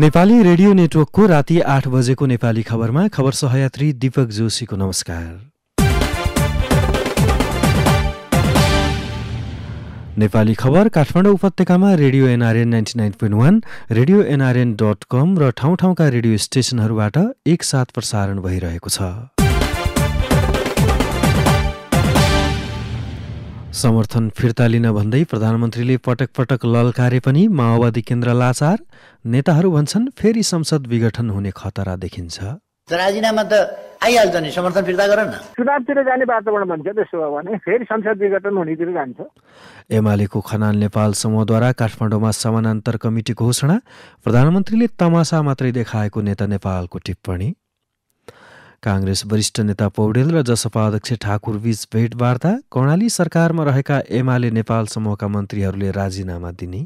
Nepali radio नेटवर्कको राति आठ बजेको नेपाली खबरमा खबर सहयात्री दीपक जोशीको नमस्कार नेपाली खबर काठमाडौँ उपत्यकामा radio NRN ninety nine point one radio NRN dot com र ठाउँ ठाउँका रेडियो स्टेसनहरूबाट एकसाथ प्रसारण भइरहेको छ समर्थन फिर्ता लिन भन्दै प्रधानमन्त्रीले पटक पटक ललकारे पनि माओवादी केन्द्र लाचार नेताहरू भन्छन् फेरि संसद विघटन हुने खतरा देखिन्छ राजीनामा त आइहाल्छ नि समर्थन फिर्ता गर न चुनावतिर जाने वातावरण भन्छ त्यसो हो भने फेरि संसद विघटन हुनेतिर जान्छ एमालेको खनाल नेपाल समूहद्वारा काठमाडौँमा समानान्तर कमिटी घोषणा प्रधानमन्त्रीले तमासा मात्रै देखाएको नेता नेपालको टिप्पणी काङ्ग्रेस वरिष्ठ नेता पौडेल र जसपा अध्यक्ष ठाकुरबीच भेटवार्ता कर्णाली सरकारमा रहेका एमाले नेपाल समूहका मन्त्रीहरूले राजीनामा दिने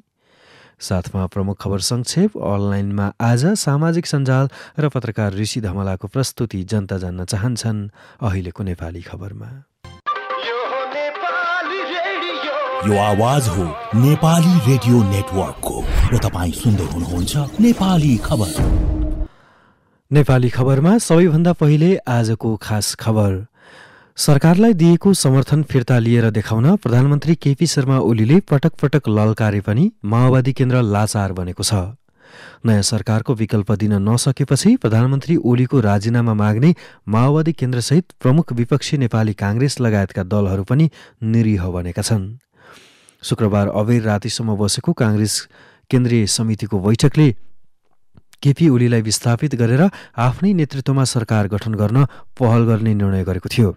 साथमा प्रमुख खबर संक्षेप अनलाइनमा आज सामाजिक सञ्जाल र पत्रकार ऋषि धमलाको प्रस्तुति जनता जान्न चाहन्छन् अहिलेको नेपाली खबरमा यो आवाज हो नेपाली रेडियो नेटवर्कको र तपाईँ सुन्दै हुनुहुन्छ नेपाली खबर नेपाली खबरमा सबैभन्दा पहिले आजको खास खबर सरकारलाई दिएको समर्थन फिर्ता लिएर देखाउन प्रधानमन्त्री केपी शर्मा ओलीले पटक पटक ललकारे पनि माओवादी केन्द्र लाचार बनेको छ नयाँ सरकारको विकल्प दिन नसकेपछि प्रधानमन्त्री ओलीको राजीनामा माग्ने माओवादी केन्द्रसहित प्रमुख विपक्षी नेपाली काङ्ग्रेस लगायतका दलहरू पनि निरीह बनेका छन् शुक्रबार अबेर रातिसम्म बसेको काङ्ग्रेस केन्द्रीय समितिको बैठकले केपी ओलीलाई विस्थापित गरेर आफ्नै नेतृत्वमा सरकार गठन गर्न पहल गर्ने निर्णय गरेको थियो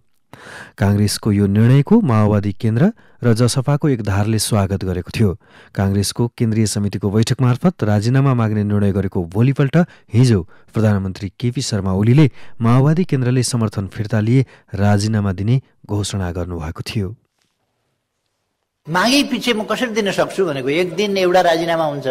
काङ्ग्रेसको यो निर्णयको माओवादी केन्द्र र जसपाको एक धारले स्वागत गरेको थियो काङ्ग्रेसको केन्द्रीय समितिको बैठक मार्फत राजीनामा माग्ने निर्णय गरेको भोलिपल्ट हिजो प्रधानमन्त्री केपी शर्मा ओलीले माओवादी केन्द्रले समर्थन फिर्ता लिए राजीनामा दिने घोषणा गर्नुभएको थियो मागे पछि म कसरी दिन सक्छु भनेको एक दिन एउटा राजीनामा हुन्छ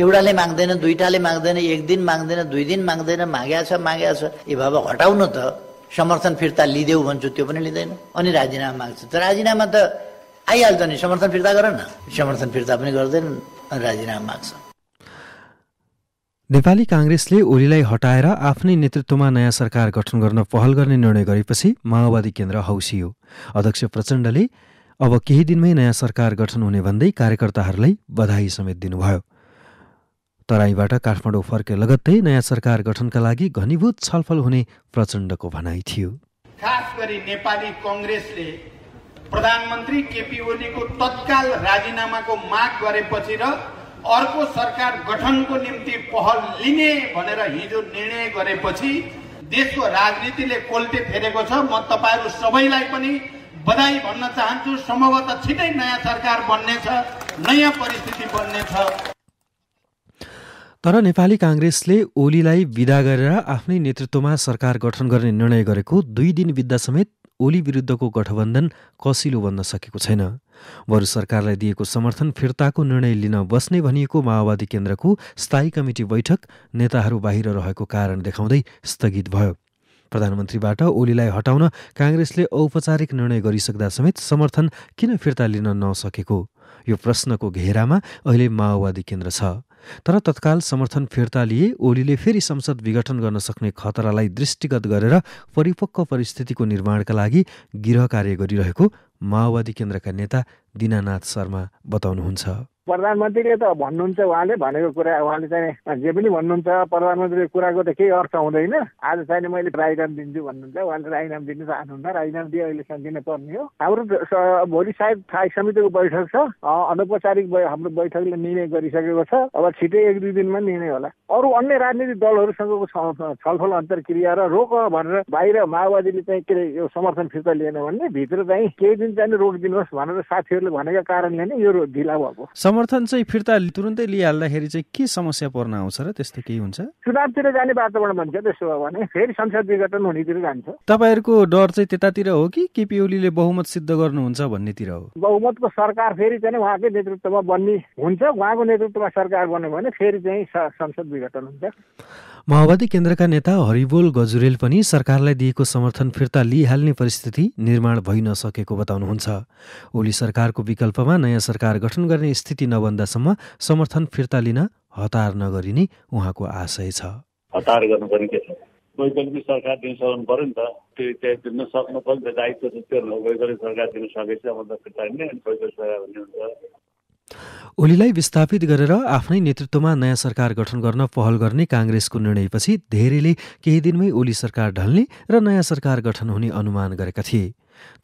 एउटाले माग्दैन दुईटाले माग्दैन एक दिन माग्दैन दुई दिन माग्दैन माग्या छ माग्या छ ए बाबा हटाउनु त समर्थन फिर्ता लिदेऊ भन्छु त्यो पनि लिँदैन अनि राजीनामा माग्छ त राजीनामा त आइहाल्छ नि समर्थन फिर्ता गर न समर्थन फिर्ता पनि गर्दैन अनि राजीनामा माग्छ नेपाली काङ्ग्रेसले ओलीलाई हटाएर आफ्नै नेतृत्वमा नयाँ सरकार गठन गर्न पहल गर्ने निर्णय गरेपछि माओवादी केन्द्र हौसियो अध्यक्ष प्रचण्डले अब केही दिनमै नयाँ सरकार गठन हुने भन्दै कार्यकर्ताहरूलाई बधाई समेत दिनुभयो तराईबाट काठमाडौँ फर्के लगत्तै नयाँ सरकार गठनका लागि घनीभूत छलफल हुने प्रचण्डको भनाइ थियो खास गरी नेपाली कङ्ग्रेसले प्रधानमन्त्री केपी ओलीको तत्काल राजीनामाको माग गरेपछि र अर्को सरकार गठनको निम्ति पहल लिने भनेर हिजो निर्णय गरेपछि देशको राजनीतिले कोल्टे फेरेको छ म तपाईँहरू सबैलाई पनि बधाई भन्न चाहन्छु सम्भवतः छिटै नयाँ सरकार बन्नेछ नयाँ परिस्थिति बन्नेछ तर नेपाली काङ्ग्रेसले ओलीलाई विदा गरेर आफ्नै नेतृत्वमा सरकार गठन गर्ने निर्णय गरेको दुई दिन बित्दा समेत ओली विरुद्धको गठबन्धन कसिलो बन्न सकेको छैन बरु सरकारलाई दिएको समर्थन फिर्ताको निर्णय लिन बस्ने भनिएको माओवादी केन्द्रको स्थायी कमिटी बैठक नेताहरू बाहिर रहेको कारण देखाउँदै स्थगित भयो प्रधानमन्त्रीबाट ओलीलाई हटाउन काङ्ग्रेसले औपचारिक निर्णय गरिसक्दा समेत समर्थन किन फिर्ता लिन नसकेको यो प्रश्नको घेरामा अहिले माओवादी केन्द्र छ तर तत्काल समर्थन फिर्ता लिए ओलीले फेरि संसद विघटन गर्न सक्ने खतरालाई दृष्टिगत गरेर परिपक्व परिस्थितिको निर्माणका लागि गृह कार्य गरिरहेको माओवादी केन्द्रका नेता दिनानाथ शर्मा बताउनुहुन्छ प्रधानमन्त्रीले त भन्नुहुन्छ उहाँले भनेको कुरा उहाँले चाहिँ जे पनि भन्नुहुन्छ प्रधानमन्त्रीको कुराको त केही अर्थ हुँदैन आज चाहिँ मैले राजीनाम दिन्छु भन्नुहुन्छ उहाँले राजीनाम दिनु चाहनुहुन्न राजीनाम दिए अहिलेसम्म सम्झिन पर्ने हो हाम्रो भोलि सायद स्थायी समितिको बैठक छ अनौपचारिक हाम्रो बैठकले निर्णय गरिसकेको छ अब छिटै एक दुई दिनमा निर्णय होला अरू अन्य राजनीतिक दलहरूसँगको छलफल अन्तर्क्रिया र रोक भनेर बाहिर माओवादीले चाहिँ के अरे यो समर्थन फिर्ता लिएन भने भित्र चाहिँ केही दिन चाहिँ रोकिदिनुहोस् भनेर साथीहरूले भनेका कारणले नै यो ढिला भएको समर्थन चाहिँ फिर्ता तुरुन्तै लिइहाल्दाखेरि चाहिँ के समस्या पर्न आउँछ र त्यस्तो केही हुन्छ चुनावतिर जाने वातावरण भन्छ त्यसो हो भने फेरि संसद विघटन हुनेतिर जान्छ तपाईँहरूको डर चाहिँ त्यतातिर हो कि केपी ओलीले बहुमत सिद्ध गर्नुहुन्छ भन्नेतिर हो बहुमतको सरकार फेरि चाहिँ उहाँकै नेतृत्वमा बन्ने हुन्छ उहाँको नेतृत्वमा सरकार बन्यो भने फेरि चाहिँ संसद विघटन हुन्छ माओवादी केन्द्रका नेता हरिबोल गजुरेल पनि सरकारलाई दिएको समर्थन फिर्ता लिइहाल्ने परिस्थिति निर्माण भइ नसकेको बताउनुहुन्छ ओली सरकारको विकल्पमा नयाँ सरकार गठन गर्ने स्थिति मिति नबन्दासम्म समर्थन फिर्ता लिन हतार नगरिने उहाँको आशय छ हतार गर्नु पनि के छ वैकल्पिक सरकार दिन सक्नु पर्यो नि त त्यो त्यहाँ दिन सक्नु पर्यो दायित्व त त्यो वैकल्पिक सरकार दिन सकेपछि अब त फिर्ता लिने अनि वैकल्पिक सरकार भन्ने हुन्छ ओलीलाई विस्थापित गरेर आफ्नै नेतृत्वमा नयाँ सरकार गठन गर्न पहल गर्ने काङ्ग्रेसको निर्णयपछि धेरैले केही दिनमै ओली सरकार ढल्ने र नयाँ सरकार गठन हुने अनुमान गरेका थिए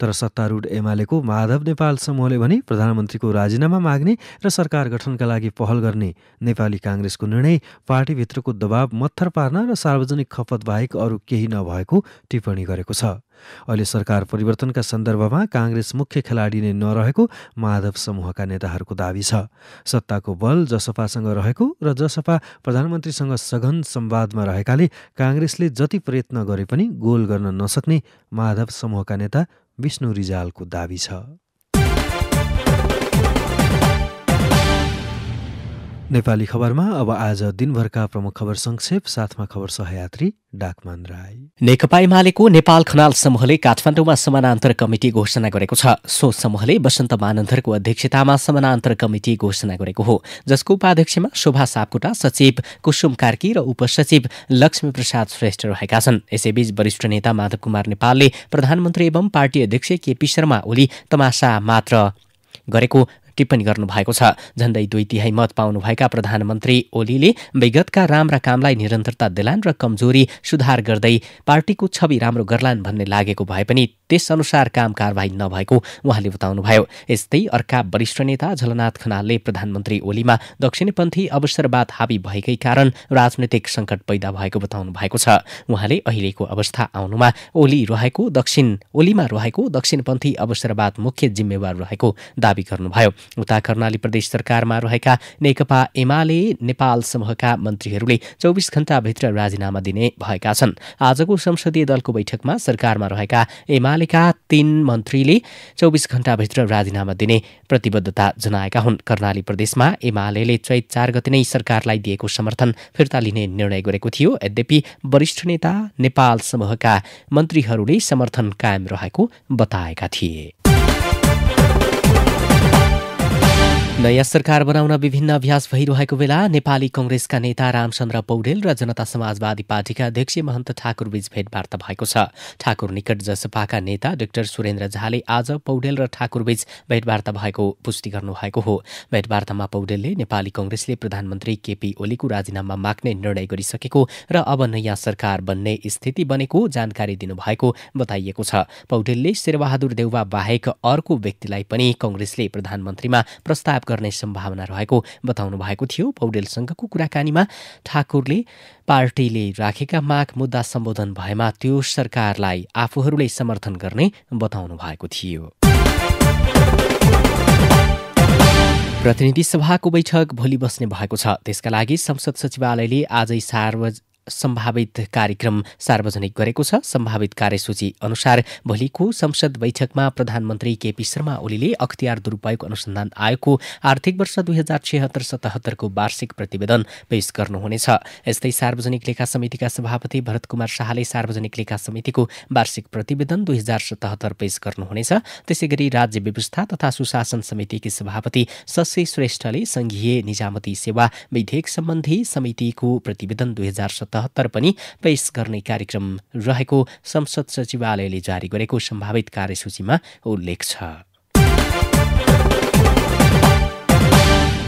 तर सत्तारूढ एमालेको माधव नेपाल समूहले भने प्रधानमन्त्रीको राजीनामा माग्ने र सरकार गठनका लागि पहल गर्ने नेपाली काङ्ग्रेसको निर्णय पार्टीभित्रको दबाव मत्थर पार्न र सार्वजनिक खपत बाहेक अरू केही नभएको टिप्पणी गरेको छ अहिले सरकार परिवर्तनका सन्दर्भमा काङ्ग्रेस मुख्य खेलाडी नै नरहेको माधव समूहका नेताहरूको दावी छ सत्ताको बल जसपासँग रहेको र जसपा प्रधानमन्त्रीसँग सघन संवादमा रहेकाले काङ्ग्रेसले जति प्रयत्न गरे पनि गोल गर्न नसक्ने माधव समूहका नेता विष्णु रिजालको दावी छ नेपाली खबरमा अब आज दिनभरका प्रमुख खबर संक्षेप साथमा खबर सहयात्री डाकमान राई नेकपा एमालेको नेपाल खनाल समूहले काठमाडौँमा समानान्तर कमिटी घोषणा गरेको छ सो समूहले वसन्त मानन्धरको अध्यक्षतामा समानान्तर कमिटी घोषणा गरेको हो जसको उपाध्यक्षमा शोभा सापकोटा सचिव कुसुम कार्की र उपसचिव लक्ष्मी प्रसाद श्रेष्ठ रहेका छन् यसैबीच वरिष्ठ नेता माधव कुमार नेपालले प्रधानमन्त्री एवं पार्टी अध्यक्ष केपी शर्मा ओली तमासा मात्र गरेको टिप्पणी गर्नुभएको छ झण्डै दुई तिहाई मत पाउनुभएका प्रधानमन्त्री ओलीले विगतका राम्रा कामलाई निरन्तरता दिलान् र कमजोरी सुधार गर्दै पार्टीको छवि राम्रो गर्लान् भन्ने लागेको भए पनि त्यसअनुसार काम कारवाही नभएको उहाँले बताउनुभयो यस्तै अर्का वरिष्ठ नेता झलनाथ खनालले प्रधानमन्त्री ओलीमा दक्षिणपन्थी अवसरवाद हावी भएकै कारण राजनैतिक सङ्कट पैदा भएको बताउनु भएको छ उहाँले अहिलेको अवस्था आउनुमा ओली रहेको दक्षिण ओलीमा रहेको दक्षिणपन्थी अवसरवाद मुख्य जिम्मेवार रहेको दावी गर्नुभयो उता कर्णाली प्रदेश सरकारमा रहेका नेकपा एमाले नेपाल समूहका मन्त्रीहरूले चौबिस घण्टाभित्र राजीनामा दिने भएका छन् आजको संसदीय दलको बैठकमा सरकारमा रहेका एमालेका तीन मन्त्रीले चौबिस घण्टाभित्र राजीनामा दिने प्रतिबद्धता जनाएका हुन् कर्णाली प्रदेशमा एमाले चैत चार गति नै सरकारलाई दिएको समर्थन फिर्ता लिने निर्णय गरेको थियो यद्यपि वरिष्ठ नेता नेपाल समूहका मन्त्रीहरूले समर्थन कायम रहेको बताएका थिए नयाँ सरकार बनाउन विभिन्न अभ्यास भइरहेको बेला नेपाली कंग्रेसका नेता रामचन्द्र पौडेल र जनता समाजवादी पार्टीका अध्यक्ष महन्त ठाकुरबीच भेटवार्ता भएको छ ठाकुर निकट जसपाका नेता डाक्टर सुरेन्द्र झाले आज पौडेल र ठाकुरबीच भेटवार्ता भएको पुष्टि गर्नुभएको हो भेटवार्तामा पौडेलले नेपाली कंग्रेसले प्रधानमन्त्री केपी ओलीको राजीनामा माग्ने निर्णय गरिसकेको र अब नयाँ सरकार बन्ने स्थिति बनेको जानकारी दिनुभएको बताइएको छ पौडेलले शेरबहादुर देउवा बाहेक अर्को व्यक्तिलाई पनि कंग्रेसले प्रधानमन्त्रीमा प्रस्ताव गर्ने सम्भावना रहेको बताउनु भएको थियो पौडेलसँगको कुराकानीमा ठाकुरले पार्टीले राखेका माग मुद्दा सम्बोधन भएमा त्यो सरकारलाई आफूहरूले समर्थन गर्ने बताउनु भएको थियो प्रतिनिधि सभाको बैठक भोलि बस्ने भएको छ त्यसका लागि संसद सचिवालयले आजै सार्वज सम्भावित कार्यक्रम सार्वजनिक गरेको छ सम्भावित कार्यसूची अनुसार भोलिको संसद बैठकमा प्रधानमन्त्री केपी शर्मा ओलीले अख्तियार दुरूपयोग अनुसन्धान आयोगको आर्थिक वर्ष दुई हजार छिहत्तर सतहत्तरको वार्षिक प्रतिवेदन पेश गर्नुहुनेछ यस्तै सार्वजनिक लेखा समितिका सभापति भरत कुमार शाहले सार्वजनिक लेखा समितिको वार्षिक प्रतिवेदन दुई हजार सतहत्तर पेश गर्नुहुनेछ त्यसै गरी राज्य व्यवस्था तथा सुशासन समितिकी सभापति शशी श्रेष्ठले संघीय निजामती सेवा विधेयक सम्बन्धी समितिको प्रतिवेदन दुई हजार सतहत्तर पनि पेश गर्ने कार्यक्रम रहेको संसद सचिवालयले जारी गरेको सम्भावित कार्यसूचीमा उल्लेख छ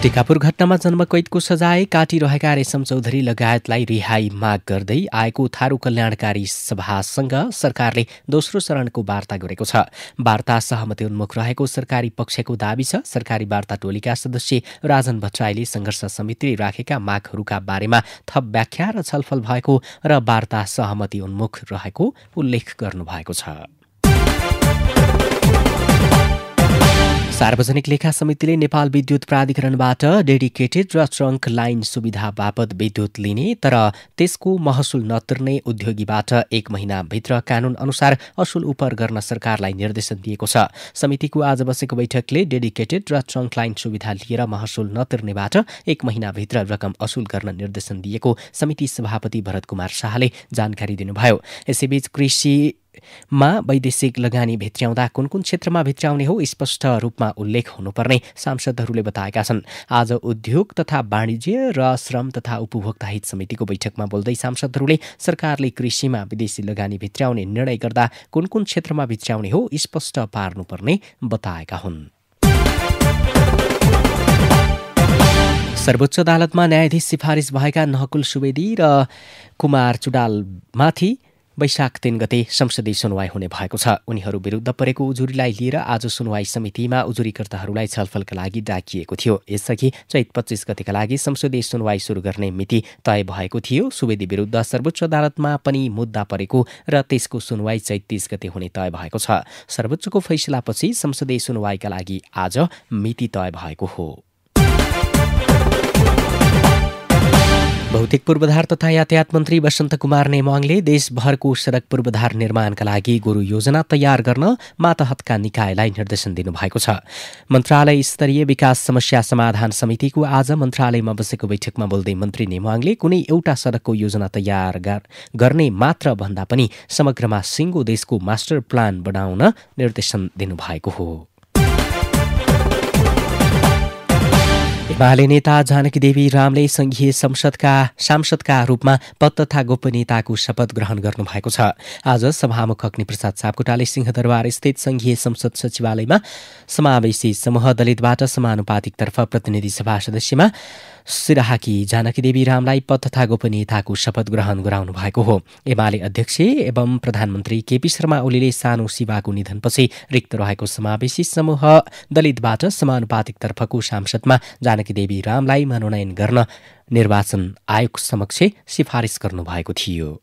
टिकापुर घटनामा जन्मकैदको सजाय काटिरहेका रेशम चौधरी लगायतलाई रिहाई माग गर्दै आएको थारू कल्याणकारी सभासँग सरकारले दोस्रो चरणको वार्ता गरेको छ वार्ता सहमति उन्मुख रहेको सरकारी पक्षको दावी छ सरकारी वार्ता टोलीका सदस्य राजन भट्टराईले संघर्ष समितिले राखेका मागहरूका बारेमा थप व्याख्या र छलफल भएको र वार्ता सहमति उन्मुख रहेको उल्लेख गर्नुभएको छ सार्वजनिक लेखा समितिले नेपाल विद्युत प्राधिकरणबाट डेडिकेटेड र ट्रङ्क लाइन सुविधा बापत विद्युत लिने तर त्यसको महसुल नतिर्ने उद्योगीबाट एक महिनाभित्र कानून अनुसार असुल उपर गर्न सरकारलाई निर्देशन दिएको छ समितिको आज बसेको बैठकले डेडिकेटेड र ट्रङ्क लाइन सुविधा लिएर महसुल नतिर्नेबाट एक महिनाभित्र रकम असुल गर्न निर्देशन दिएको समिति सभापति भरत कुमार शाहले जानकारी दिनुभयो यसैबीच कृषि मा वैदेशिक लगानी भित्र्याउँदा कुन कुन क्षेत्रमा भित्र्याउने हो स्पष्ट रूपमा उल्लेख हुनुपर्ने सांसदहरूले बताएका छन् आज उद्योग तथा वाणिज्य र श्रम तथा उपभोक्ता हित समितिको बैठकमा बोल्दै सांसदहरूले सरकारले कृषिमा विदेशी लगानी भित्र्याउने निर्णय गर्दा कुन कुन क्षेत्रमा भित्र्याउने हो स्पष्ट पार्नुपर्ने बताएका हुन् सर्वोच्च अदालतमा न्यायाधीश सिफारिस भएका नहकुल सुवेदी र कुमार चुडालमाथि वैशाख तीन गते संसदीय सुनवाई हुने भएको छ उनीहरू विरुद्ध परेको उजुरीलाई लिएर आज सुनवाई समितिमा उजुरीकर्ताहरूलाई छलफलका लागि डाकिएको थियो यसअघि चैत पच्चिस गतिका लागि संसदीय सुनवाई सुरु गर्ने मिति तय भएको थियो सुवेदी विरुद्ध सर्वोच्च अदालतमा पनि मुद्दा परेको र त्यसको सुनवाई चैत तीस गते हुने तय भएको छ सर्वोच्चको फैसलापछि संसदीय सुनवाईका लागि आज मिति तय भएको हो भौतिक पूर्वाधार तथा यातायात मन्त्री वसन्त कुमार नेमाङले देशभरको सडक पूर्वाधार निर्माणका लागि गुरु योजना तयार गर्न मातहतका निकायलाई निर्देशन दिनुभएको छ मन्त्रालय स्तरीय विकास समस्या समाधान समितिको आज मन्त्रालयमा बसेको बैठकमा बोल्दै मन्त्री नेमाङले कुनै एउटा सडकको योजना तयार गर्ने मात्र भन्दा पनि समग्रमा सिङ्गो देशको मास्टर प्लान बनाउन निर्देशन दिनुभएको हो एमाले नेता जानकी देवी रामले संघीय संसदका सांसदका रूपमा पद तथा गोपनीयताको शपथ ग्रहण गर्नुभएको छ आज सभामुख अग्निप्रसाद सापकोटाले सिंहदरबार स्थित संघीय संसद सचिवालयमा समावेशी समूह दलितबाट समानुपातिकतर्फ प्रतिनिधि सभा सदस्यमा सिराहाकी जानकी देवी रामलाई पद तथा गोपनीयताको शपथ ग्रहण गराउनु भएको हो एमाले अध्यक्ष एवं प्रधानमन्त्री केपी शर्मा ओलीले सानो शिवाको निधनपछि रिक्त रहेको समावेशी समूह दलितबाट समानुपातिकतर्फको सांसदमा जानकी देवी रामलाई मनोनयन गर्न निर्वाचन आयोग समक्ष सिफारिस गर्नुभएको थियो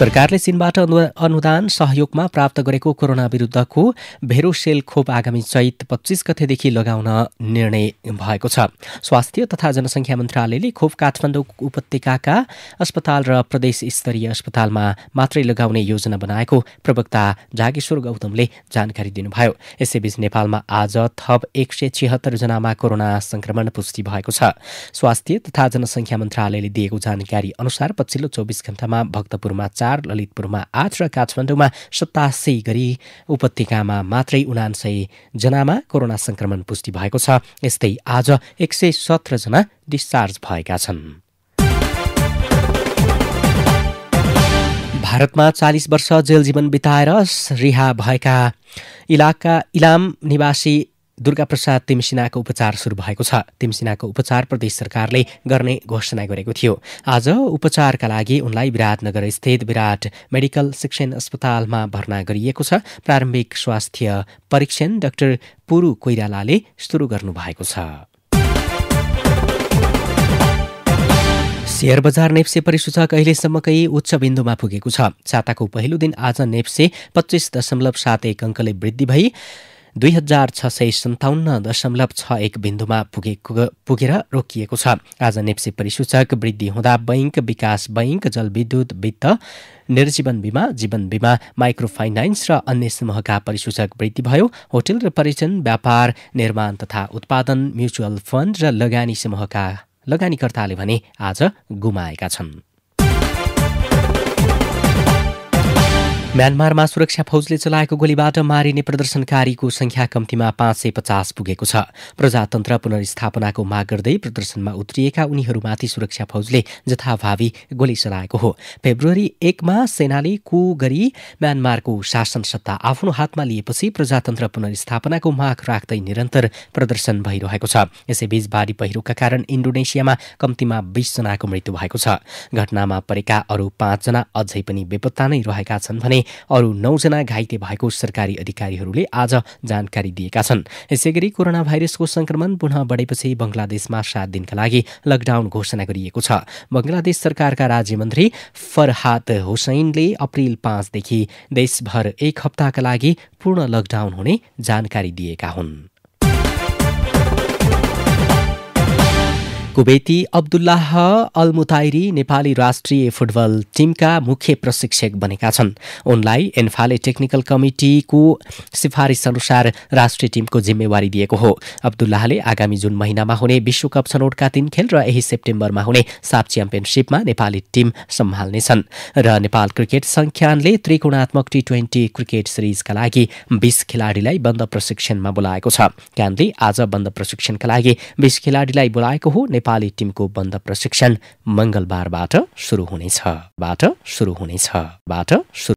सरकारले चीनबाट अनुदान सहयोगमा प्राप्त गरेको कोरोना विरुद्धको भेरोसेल खोप आगामी चैत पच्चिस गतेदेखि लगाउन निर्णय भएको छ स्वास्थ्य तथा जनसङ्ख्या मन्त्रालयले खोप काठमाडौँ उपत्यकाका अस्पताल र प्रदेश स्तरीय अस्पतालमा मात्रै लगाउने योजना बनाएको प्रवक्ता जागेश्वर गौतमले जानकारी दिनुभयो यसैबीच नेपालमा आज थप एक सय छिहत्तरजनामा कोरोना संक्रमण पुष्टि भएको छ स्वास्थ्य तथा जनसङ्ख्या मन्त्रालयले दिएको जानकारी अनुसार पछिल्लो चौबिस घण्टामा भक्तपुरमा चार चार ललितपुरमा आठ र काठमाडौँमा सतासी गरी उपत्यकामा मात्रै उनान्सय जनामा कोरोना संक्रमण पुष्टि भएको छ यस्तै आज एक सय सत्रजना डिस्चार्ज भएका छन् भारतमा चालिस वर्ष जेल जीवन बिताएर रिहा भएका इलाका इलाम निवासी दुर्गाप्रसाद तिमसिनाको उपचार सुरु भएको छ तिमसिनाको उपचार प्रदेश सरकारले गर्ने घोषणा गरेको थियो आज उपचारका लागि उनलाई विराटनगर स्थित विराट मेडिकल शिक्षण अस्पतालमा भर्ना गरिएको छ प्रारम्भिक स्वास्थ्य परीक्षण डाक्टर पुरू कोइरालाले सुरु गर्नु भएको छ शेयर बजार नेप्से परिसूचक अहिलेसम्मकै उच्च बिन्दुमा पुगेको छ साताको पहिलो दिन आज नेप्से पच्चिस दशमलव सात एक अङ्कले वृद्धि भई दुई हजार छ सय सन्ताउन्न दशमलव छ एक बिन्दुमा पुगेको पुगेर रोकिएको छ आज नेप्से परिसूचक वृद्धि हुँदा बैङ्क विकास बैङ्क जलविद्युत वित्त निर्जीवन बिमा जीवन बिमा माइक्रो फाइनान्स र अन्य समूहका परिसूचक वृद्धि भयो होटल र पर्यटन व्यापार निर्माण तथा उत्पादन म्युचुअल फन्ड र लगानी समूहका लगानीकर्ताले भने आज गुमाएका छन् म्यानमारमा सुरक्षा फौजले चलाएको गोलीबाट मारिने प्रदर्शनकारीको संख्या कम्तीमा पाँच सय पचास पुगेको छ प्रजातन्त्र पुनर्स्थापनाको माग गर्दै प्रदर्शनमा उत्रिएका उनीहरूमाथि सुरक्षा फौजले जथाभावी गोली चलाएको हो फेब्रुअरी एकमा सेनाले कु गरी म्यानमारको शासन सत्ता आफ्नो हातमा लिएपछि प्रजातन्त्र पुनर्स्थापनाको माग राख्दै निरन्तर प्रदर्शन भइरहेको छ यसैबीच भारी पहिरोका कारण इन्डोनेसियामा कम्तीमा बीसजनाको मृत्यु भएको छ घटनामा परेका अरू पाँचजना अझै पनि बेपत्ता नै रहेका छन् भने अरू नौजना घाइते भएको सरकारी अधिकारीहरूले आज जानकारी दिएका छन् यसै गरी कोरोना भाइरसको संक्रमण पुनः बढेपछि बङ्गलादेशमा सात दिनका लागि लकडाउन घोषणा गरिएको छ बङ्गलादेश सरकारका राज्यमन्त्री फरहात हुसैनले अप्रेल पाँचदेखि देशभर एक हप्ताका लागि पूर्ण लकडाउन हुने जानकारी दिएका हुन् कुवेती अब्दुल्लाह अल नेपाली राष्ट्रिय फुटबल टिमका मुख्य प्रशिक्षक बनेका छन् उनलाई एन्फाले टेक्निकल कमिटीको सिफारिस अनुसार राष्ट्रिय टिमको जिम्मेवारी दिएको हो अब्दुल्लाहले आगामी जुन महिनामा हुने विश्वकप छनौटका तीन खेल र यही सेप्टेम्बरमा हुने साप च्याम्पियनसिपमा नेपाली टिम सम्हाल्नेछन् र नेपाल क्रिकेट संख्यानले त्रिकोणात्मक टी ट्वेन्टी क्रिकेट सिरिजका लागि बीस खेलाडीलाई बन्द प्रशिक्षणमा बोलाएको छ क्यानले आज बन्द प्रशिक्षणका लागि बीस खेलाडीलाई बोलाएको हो नेपाली टिमको बन्द प्रशिक्षण मङ्गलबारबाट सुरु हुनेछ बाट सुरु हुनेछ बाट